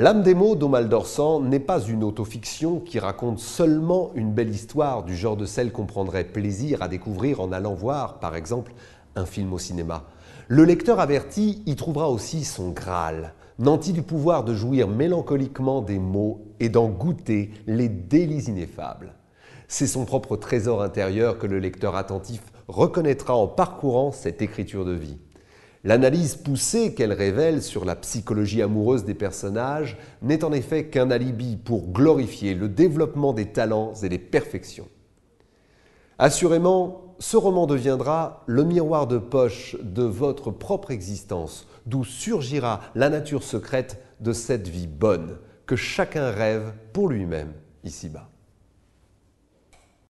L'âme des mots d'Omal Dorsan n'est pas une autofiction qui raconte seulement une belle histoire du genre de celle qu'on prendrait plaisir à découvrir en allant voir, par exemple, un film au cinéma. Le lecteur averti y trouvera aussi son Graal, nanti du pouvoir de jouir mélancoliquement des mots et d'en goûter les délits ineffables. C'est son propre trésor intérieur que le lecteur attentif reconnaîtra en parcourant cette écriture de vie. L'analyse poussée qu'elle révèle sur la psychologie amoureuse des personnages n'est en effet qu'un alibi pour glorifier le développement des talents et des perfections. Assurément, ce roman deviendra le miroir de poche de votre propre existence, d'où surgira la nature secrète de cette vie bonne que chacun rêve pour lui-même ici-bas.